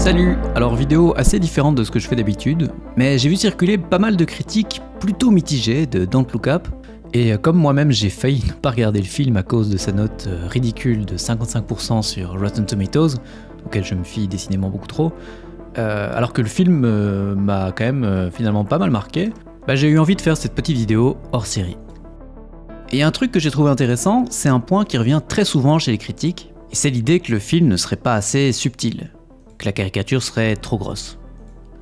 Salut Alors vidéo assez différente de ce que je fais d'habitude, mais j'ai vu circuler pas mal de critiques plutôt mitigées de Don't Look Up, et euh, comme moi-même j'ai failli ne pas regarder le film à cause de sa note euh, ridicule de 55% sur Rotten Tomatoes, auquel je me fie décidément beaucoup trop, euh, alors que le film m'a quand même finalement pas mal marqué, bah, j'ai eu envie de faire cette petite vidéo hors série. Et un truc que j'ai trouvé intéressant, c'est un point qui revient très souvent chez les critiques, et c'est l'idée que le film ne serait pas assez subtil que la caricature serait trop grosse.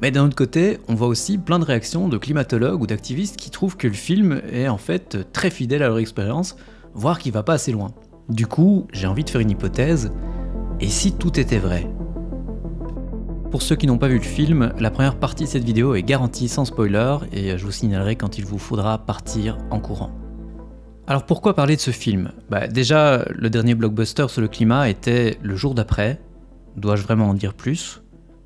Mais d'un autre côté, on voit aussi plein de réactions de climatologues ou d'activistes qui trouvent que le film est en fait très fidèle à leur expérience, voire qu'il va pas assez loin. Du coup, j'ai envie de faire une hypothèse, et si tout était vrai Pour ceux qui n'ont pas vu le film, la première partie de cette vidéo est garantie sans spoiler, et je vous signalerai quand il vous faudra partir en courant. Alors pourquoi parler de ce film bah Déjà, le dernier blockbuster sur le climat était Le jour d'après, dois-je vraiment en dire plus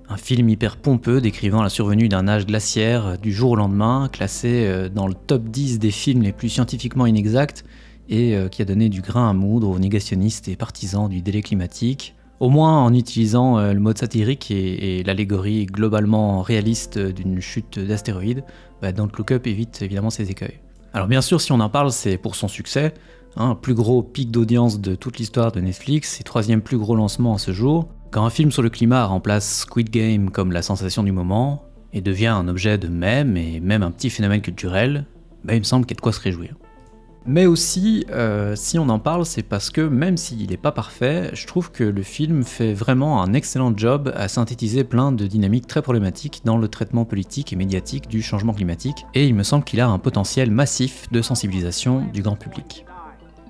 Un film hyper pompeux décrivant la survenue d'un âge glaciaire du jour au lendemain, classé euh, dans le top 10 des films les plus scientifiquement inexacts, et euh, qui a donné du grain à moudre aux négationnistes et partisans du délai climatique, au moins en utilisant euh, le mode satirique et, l'allégorie globalement réaliste d'une chute d'astéroïdes, bah Don't Look Up évite évidemment ces écueils. Alors bien sûr, si on en parle, c'est pour son succès, un hein, plus gros pic d'audience de toute l'histoire de Netflix et troisième plus gros lancement à ce jour. Quand un film sur le climat remplace Squid Game comme la sensation du moment et devient un objet de mème et même un petit phénomène culturel, bah, il me semble qu'il y a de quoi se réjouir. Mais aussi, euh, si on en parle, c'est parce que même s'il n'est pas parfait, je trouve que le film fait vraiment un excellent job à synthétiser plein de dynamiques très problématiques dans le traitement politique et médiatique du changement climatique, et il me semble qu'il a un potentiel massif de sensibilisation du grand public.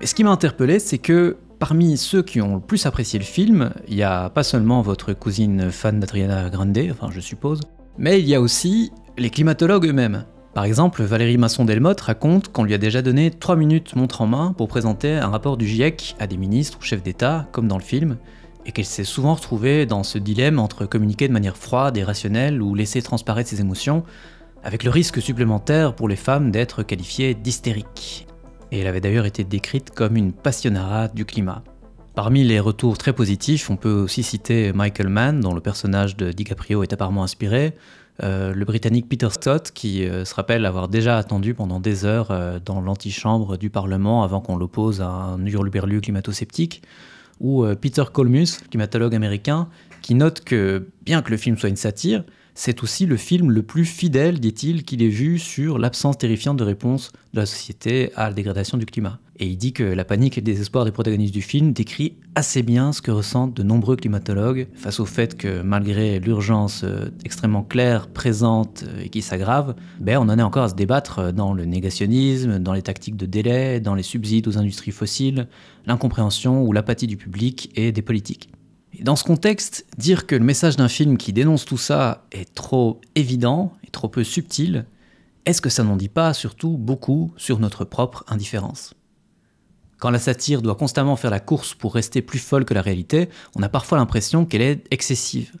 Et ce qui m'a interpellé, c'est que parmi ceux qui ont le plus apprécié le film, il y a pas seulement votre cousine fan d'Adriana Grande, enfin je suppose, mais il y a aussi les climatologues eux-mêmes. Par exemple, Valérie Masson-Delmotte raconte qu'on lui a déjà donné 3 minutes montre en main pour présenter un rapport du GIEC à des ministres ou chefs d'État, comme dans le film, et qu'elle s'est souvent retrouvée dans ce dilemme entre communiquer de manière froide et rationnelle ou laisser transparaître ses émotions, avec le risque supplémentaire pour les femmes d'être qualifiées d'hystériques et elle avait d'ailleurs été décrite comme une passionnara du climat. Parmi les retours très positifs, on peut aussi citer Michael Mann, dont le personnage de DiCaprio est apparemment inspiré, euh, le Britannique Peter Stott, qui euh, se rappelle avoir déjà attendu pendant des heures euh, dans l'antichambre du Parlement avant qu'on l'oppose à un hurluberlu climato-sceptique, ou Peter Colmus, climatologue américain, qui note que, bien que le film soit une satire, c'est aussi le film le plus fidèle, dit-il, qu'il ait vu sur l'absence terrifiante de réponse de la société à la dégradation du climat. Et il dit que la panique et le désespoir des protagonistes du film décrit assez bien ce que ressentent de nombreux climatologues face au fait que malgré l'urgence euh, extrêmement claire, présente euh, et qui s'aggrave, ben, on en est encore à se débattre euh, dans le négationnisme, dans les tactiques de délai, dans les subsides aux industries fossiles, l'incompréhension ou l'apathie du public et des politiques. Et dans ce contexte, dire que le message d'un film qui dénonce tout ça est trop évident et trop peu subtil, est-ce que ça n'en dit pas surtout beaucoup sur notre propre indifférence Quand la satire doit constamment faire la course pour rester plus folle que la réalité, on a parfois l'impression qu'elle est excessive.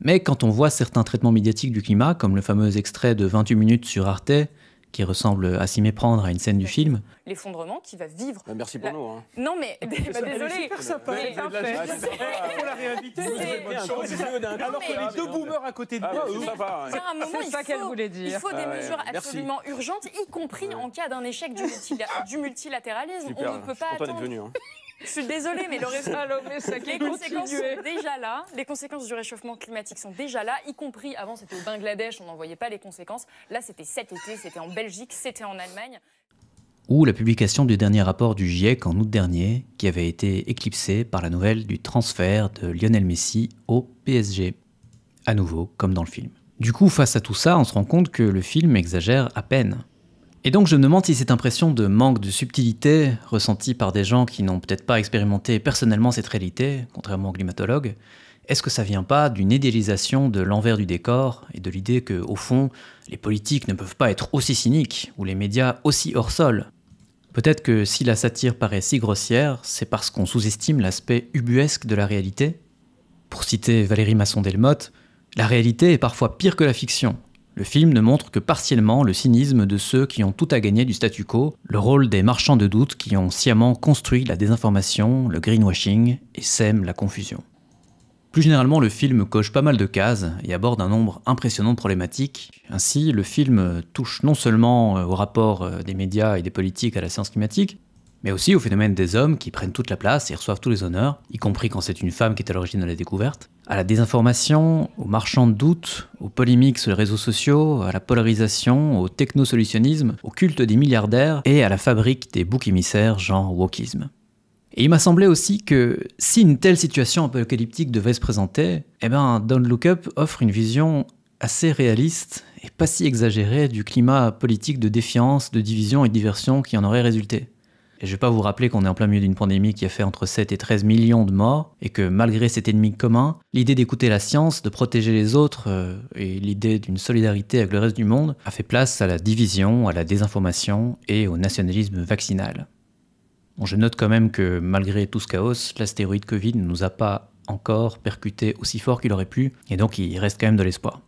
Mais quand on voit certains traitements médiatiques du climat, comme le fameux extrait de 28 minutes sur Arte, qui ressemble à s'y méprendre à une scène du film. L'effondrement qui va vivre. Bah, merci pour la... nous. Hein. Non mais bah, désolé. Alors que les deux boomers à côté de ah bah, moi, eux, ça va. C'est ça qu'elle voulait dire. Il faut ah des mesures absolument urgentes, y compris en cas d'un échec du multilatéralisme. On ne hein. peut pas attendre. Hein. Je suis désolée, mais le les conséquences déjà là. Les conséquences du réchauffement climatique sont déjà là, y compris avant c'était au Bangladesh, on n'en voyait pas les conséquences. Là, c'était cet été, c'était en Belgique, c'était en Allemagne. Ou la publication du dernier rapport du GIEC en août dernier, qui avait été éclipsé par la nouvelle du transfert de Lionel Messi au PSG. À nouveau, comme dans le film. Du coup, face à tout ça, on se rend compte que le film exagère à peine. Et donc je me demande si cette impression de manque de subtilité ressentie par des gens qui n'ont peut-être pas expérimenté personnellement cette réalité, contrairement aux climatologues, est-ce que ça vient pas d'une idéalisation de l'envers du décor et de l'idée que, au fond, les politiques ne peuvent pas être aussi cyniques ou les médias aussi hors sol Peut-être que si la satire paraît si grossière, c'est parce qu'on sous-estime l'aspect ubuesque de la réalité Pour citer Valérie Masson-Delmotte, la réalité est parfois pire que la fiction, le film ne montre que partiellement le cynisme de ceux qui ont tout à gagner du statu quo, le rôle des marchands de doute qui ont sciemment construit la désinformation, le greenwashing et sèment la confusion. Plus généralement, le film coche pas mal de cases et aborde un nombre impressionnant de problématiques. Ainsi, le film touche non seulement euh, au rapport euh, des médias et des politiques à la science climatique, mais aussi au phénomène des hommes qui prennent toute la place et reçoivent tous les honneurs, y compris quand c'est une femme qui est à l'origine de la découverte, à la désinformation, aux marchands de doutes, aux polémiques sur les réseaux sociaux, à la polarisation, au technosolutionnisme, au culte des milliardaires et à la fabrique des boucs émissaires genre wokisme. Et il m'a semblé aussi que si une telle situation apocalyptique devait se présenter, eh ben Don't Look offre une vision assez réaliste et pas si exagérée du climat politique de défiance, de division et de diversion qui en aurait résulté. Et je vais pas vous rappeler qu'on est en plein milieu d'une pandémie qui a fait entre 7 et 13 millions de morts, et que malgré cet ennemi commun, l'idée d'écouter la science, de protéger les autres, euh, et l'idée d'une solidarité avec le reste du monde, a fait place à la division, à la désinformation et au nationalisme vaccinal. Bon, je note quand même que malgré tout ce chaos, l'astéroïde Covid ne nous a pas encore percuté aussi fort qu'il aurait pu, et donc il reste quand même de l'espoir.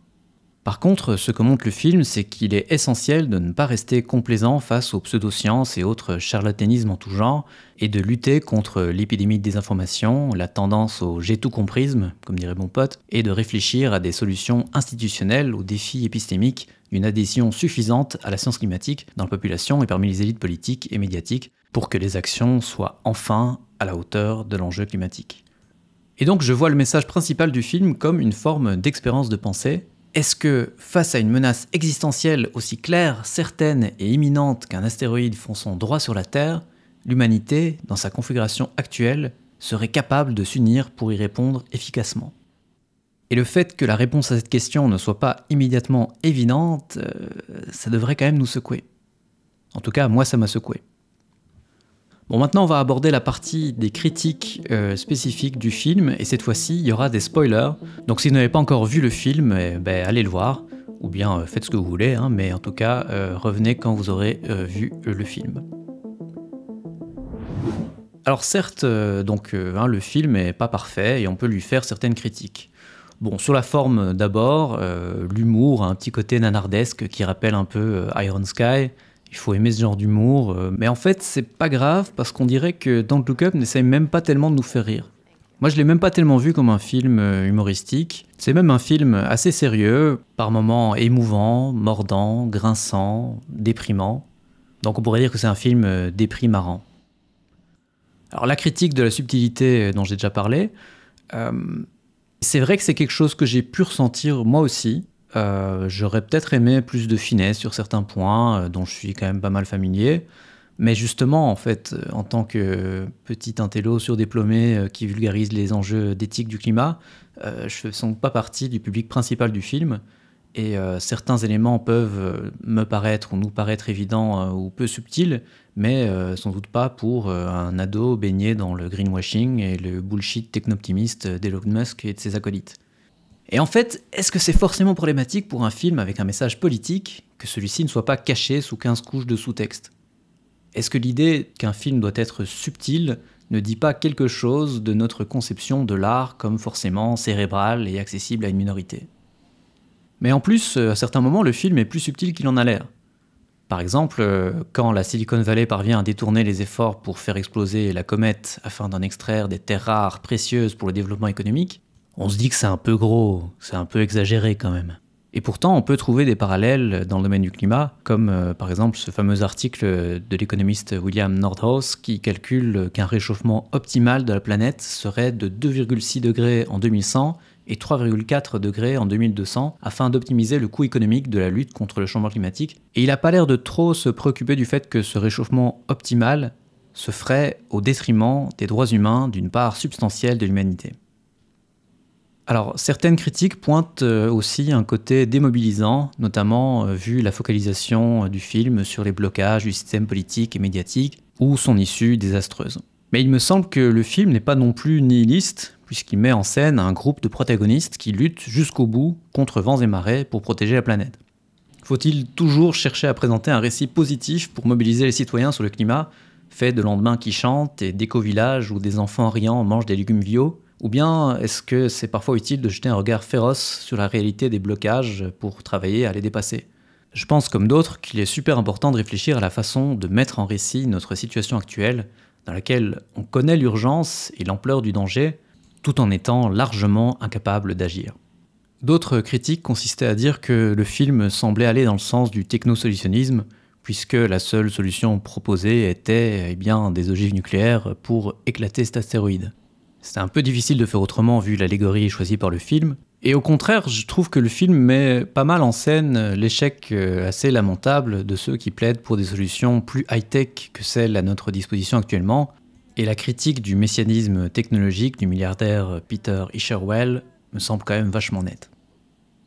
Par contre, ce que montre le film, c'est qu'il est essentiel de ne pas rester complaisant face aux pseudosciences et autres charlatanismes en tout genre, et de lutter contre l'épidémie de désinformation, la tendance au j'ai tout comprisme, comme dirait mon pote, et de réfléchir à des solutions institutionnelles aux défis épistémiques une adhésion suffisante à la science climatique dans la population et parmi les élites politiques et médiatiques pour que les actions soient enfin à la hauteur de l'enjeu climatique. Et donc je vois le message principal du film comme une forme d'expérience de pensée est-ce que, face à une menace existentielle aussi claire, certaine et imminente qu'un astéroïde fonçant droit sur la Terre, l'humanité, dans sa configuration actuelle, serait capable de s'unir pour y répondre efficacement Et le fait que la réponse à cette question ne soit pas immédiatement évidente, euh, ça devrait quand même nous secouer. En tout cas, moi, ça m'a secoué. Bon, maintenant, on va aborder la partie des critiques euh, spécifiques du film, et cette fois-ci, il y aura des spoilers. Donc, si vous n'avez pas encore vu le film, eh ben, allez le voir, ou bien euh, faites ce que vous voulez, hein, mais en tout cas, euh, revenez quand vous aurez vu le film. Alors, certes, donc, hein, le film n'est pas parfait et on peut lui faire certaines critiques. Bon, sur la forme d'abord, l'humour, un petit côté nanardesque qui rappelle un peu Iron Sky, il faut aimer ce genre d'humour. Euh, mais en fait, c'est pas grave parce qu'on dirait que Don't Look Up n'essaye même pas tellement de nous faire rire. Moi, je l'ai même pas tellement vu comme un film euh, humoristique. C'est même un film assez sérieux, par moments émouvant, mordant, grinçant, déprimant. Donc on pourrait dire que c'est un film euh, déprimant. Alors la critique de la subtilité dont j'ai déjà parlé, c'est vrai que c'est quelque chose que j'ai pu ressentir moi aussi, euh, j'aurais peut-être aimé plus de finesse sur certains points euh, dont je suis quand même pas mal familier. Mais justement, en fait, euh, en tant que petit intello surdiplômé qui vulgarise les enjeux d'éthique du climat, je ne sens pas partie du public principal du film. Et certains éléments peuvent me paraître ou nous paraître évidents ou peu subtils, mais sans doute pas pour un ado baigné dans le greenwashing et le bullshit technoptimiste d'Elon Musk et de ses acolytes. Et en fait, est-ce que c'est forcément problématique pour un film avec un message politique que celui-ci ne soit pas caché sous 15 couches de sous-texte Est-ce que l'idée qu'un film doit être subtil ne dit pas quelque chose de notre conception de l'art comme forcément cérébral et accessible à une minorité Mais en plus, euh, à certains moments, le film est plus subtil qu'il en a l'air. Par exemple, euh, quand la Silicon Valley parvient à détourner les efforts pour faire exploser la comète afin d'en extraire des terres rares précieuses pour le développement économique, on se dit que c'est un peu gros, c'est un peu exagéré quand même. Et pourtant, on peut trouver des parallèles dans le domaine du climat, comme euh, par exemple ce fameux article de l'économiste William Nordhaus qui calcule qu'un réchauffement optimal de la planète serait de 2,6 degrés en 2100 et 3,4 degrés en 2200 afin d'optimiser le coût économique de la lutte contre le changement climatique. Et il n'a pas l'air de trop se préoccuper du fait que ce réchauffement optimal se ferait au détriment des droits humains d'une part substantielle de l'humanité. Alors, certaines critiques pointent euh, aussi un côté démobilisant, notamment euh, vu la focalisation euh, du film sur les blocages du système politique et médiatique ou son issue désastreuse. Mais il me semble que le film n'est pas non plus nihiliste, puisqu'il met en scène un groupe de protagonistes qui luttent jusqu'au bout contre vents et marées pour protéger la planète. Faut-il toujours chercher à présenter un récit positif pour mobiliser les citoyens sur le climat, fait de lendemains qui chantent et d'éco-villages où des enfants riants mangent des légumes bio ou bien est-ce que c'est parfois utile de jeter un regard féroce sur la réalité des blocages pour travailler à les dépasser Je pense comme d'autres qu'il est super important de réfléchir à la façon de mettre en récit notre situation actuelle, dans laquelle on connaît l'urgence et l'ampleur du danger, tout en étant largement incapable d'agir. D'autres critiques consistaient à dire que le film semblait aller dans le sens du technosolutionnisme, puisque la seule solution proposée était eh bien, des ogives nucléaires pour éclater cet astéroïde. C'est un peu difficile de faire autrement vu l'allégorie choisie par le film. Et au contraire, je trouve que le film met pas mal en scène euh, l'échec euh, assez lamentable de ceux qui plaident pour des solutions plus high-tech que celles à notre disposition actuellement, et la critique du messianisme technologique du milliardaire euh, Peter Isherwell me semble quand même vachement nette.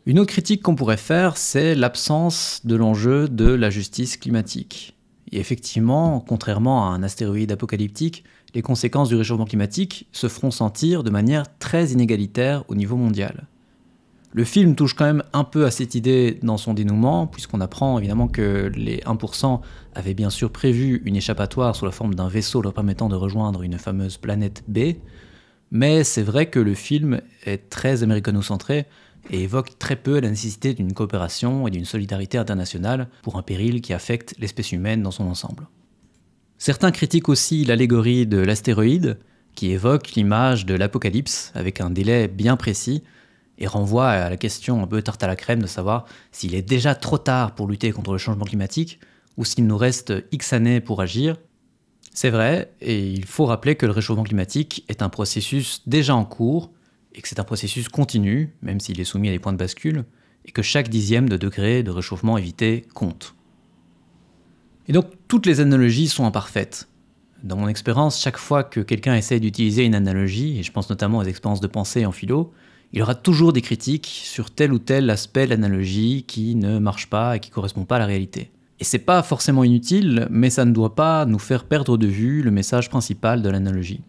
Une autre critique qu'on pourrait faire, c'est l'absence de l'enjeu de la justice climatique. Et effectivement, contrairement à un astéroïde apocalyptique, les conséquences du réchauffement climatique se feront sentir de manière très inégalitaire au niveau mondial. Le film touche quand même un peu à cette idée dans son dénouement, puisqu'on apprend évidemment que les 1% avaient bien sûr prévu une échappatoire sous la forme d'un vaisseau leur permettant de rejoindre une fameuse planète B, mais c'est vrai que le film est très américano-centré et évoque très peu la nécessité d'une coopération et d'une solidarité internationale pour un péril qui affecte l'espèce humaine dans son ensemble. Certains critiquent aussi l'allégorie de l'astéroïde, qui évoque l'image de l'apocalypse avec un délai bien précis et renvoie à la question un peu tarte à la crème de savoir s'il est déjà trop tard pour lutter contre le changement climatique ou s'il nous reste X années pour agir. C'est vrai, et il faut rappeler que le réchauffement climatique est un processus déjà en cours et que c'est un processus continu, même s'il est soumis à des points de bascule, et que chaque dixième de degré de réchauffement évité compte. Et donc toutes les analogies sont imparfaites. Dans mon expérience, chaque fois que quelqu'un essaie d'utiliser une analogie, et je pense notamment aux expériences de pensée en philo, il y aura toujours des critiques sur tel ou tel aspect de l'analogie qui ne marche pas et qui ne correspond pas à la réalité. Et c'est pas forcément inutile, mais ça ne doit pas nous faire perdre de vue le message principal de l'analogie.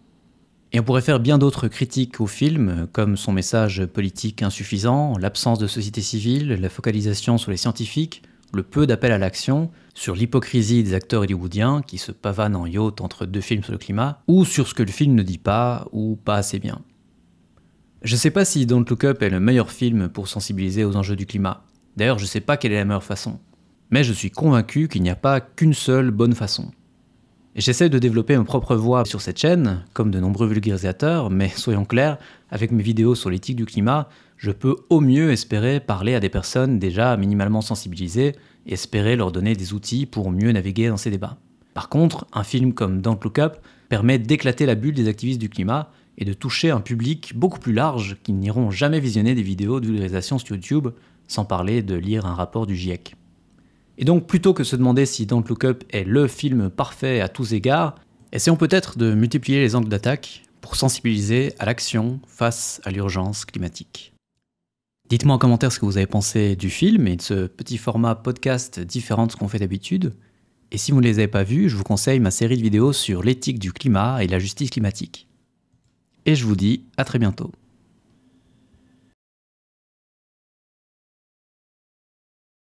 Et on pourrait faire bien d'autres critiques au film, comme son message politique insuffisant, l'absence de société civile, la focalisation sur les scientifiques, le peu d'appel à l'action sur l'hypocrisie des acteurs hollywoodiens qui se pavanent en yacht entre deux films sur le climat, ou sur ce que le film ne dit pas ou pas assez bien. Je sais pas si Don't Look Up est le meilleur film pour sensibiliser aux enjeux du climat. D'ailleurs, je sais pas quelle est la meilleure façon. Mais je suis convaincu qu'il n'y a pas qu'une seule bonne façon. J'essaie de développer ma propre voix sur cette chaîne, comme de nombreux vulgarisateurs, mais soyons clairs, avec mes vidéos sur l'éthique du climat, je peux au mieux espérer parler à des personnes déjà minimalement sensibilisées et espérer leur donner des outils pour mieux naviguer dans ces débats. Par contre, un film comme Don't Look Up permet d'éclater la bulle des activistes du climat et de toucher un public beaucoup plus large qui n'iront jamais visionner des vidéos de vulgarisation sur YouTube, sans parler de lire un rapport du GIEC. Et donc plutôt que de se demander si Don't Look Up est le film parfait à tous égards, essayons peut-être de multiplier les angles d'attaque pour sensibiliser à l'action face à l'urgence climatique. Dites-moi en commentaire ce que vous avez pensé du film et de ce petit format podcast différent de ce qu'on fait d'habitude. Et si vous ne les avez pas vus, je vous conseille ma série de vidéos sur l'éthique du climat et la justice climatique. Et je vous dis à très bientôt.